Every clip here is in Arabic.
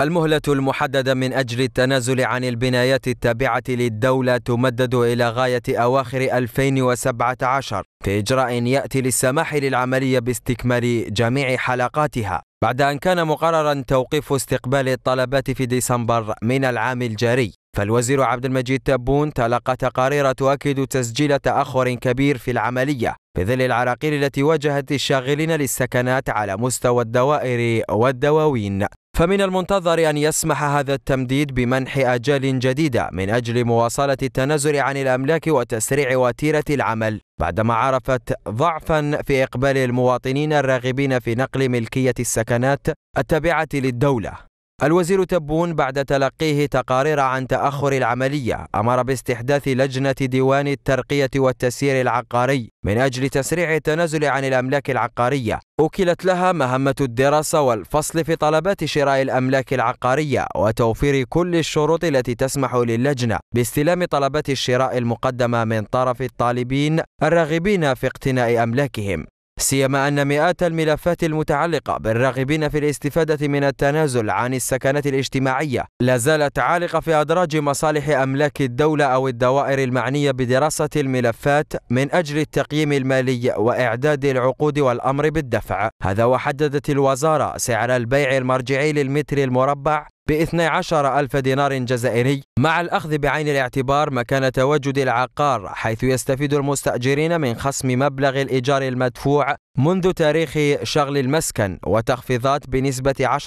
المهلة المحددة من أجل التنازل عن البنايات التابعة للدولة تمدد إلى غاية أواخر 2017 كإجراء يأتي للسماح للعملية باستكمال جميع حلقاتها بعد أن كان مقررا توقيف استقبال الطلبات في ديسمبر من العام الجاري فالوزير عبد المجيد تبون تلقى تقارير تؤكد تسجيل تأخر كبير في العملية في ظل العراقيل التي واجهت الشاغلين للسكنات على مستوى الدوائر والدواوين فمن المنتظر أن يسمح هذا التمديد بمنح أجال جديدة من أجل مواصلة التنازل عن الأملاك وتسريع وتيرة العمل بعدما عرفت ضعفا في إقبال المواطنين الراغبين في نقل ملكية السكنات التابعة للدولة الوزير تبون بعد تلقيه تقارير عن تأخر العملية أمر باستحداث لجنة ديوان الترقية والتسيير العقاري من أجل تسريع التنازل عن الأملاك العقارية أوكلت لها مهمة الدراسة والفصل في طلبات شراء الأملاك العقارية وتوفير كل الشروط التي تسمح للجنة باستلام طلبات الشراء المقدمة من طرف الطالبين الراغبين في اقتناء أملاكهم سيما أن مئات الملفات المتعلقة بالراغبين في الاستفادة من التنازل عن السكنات الاجتماعية لا زالت عالقة في أدراج مصالح أملاك الدولة أو الدوائر المعنية بدراسة الملفات من أجل التقييم المالي وإعداد العقود والأمر بالدفع هذا وحددت الوزارة سعر البيع المرجعي للمتر المربع ب 12 ألف دينار جزائري مع الأخذ بعين الاعتبار مكان تواجد العقار حيث يستفيد المستأجرين من خصم مبلغ الإيجار المدفوع منذ تاريخ شغل المسكن وتخفيضات بنسبة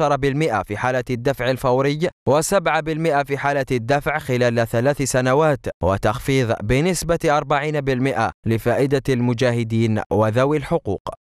10% في حالة الدفع الفوري و7% في حالة الدفع خلال ثلاث سنوات وتخفيض بنسبة 40% لفائدة المجاهدين وذوي الحقوق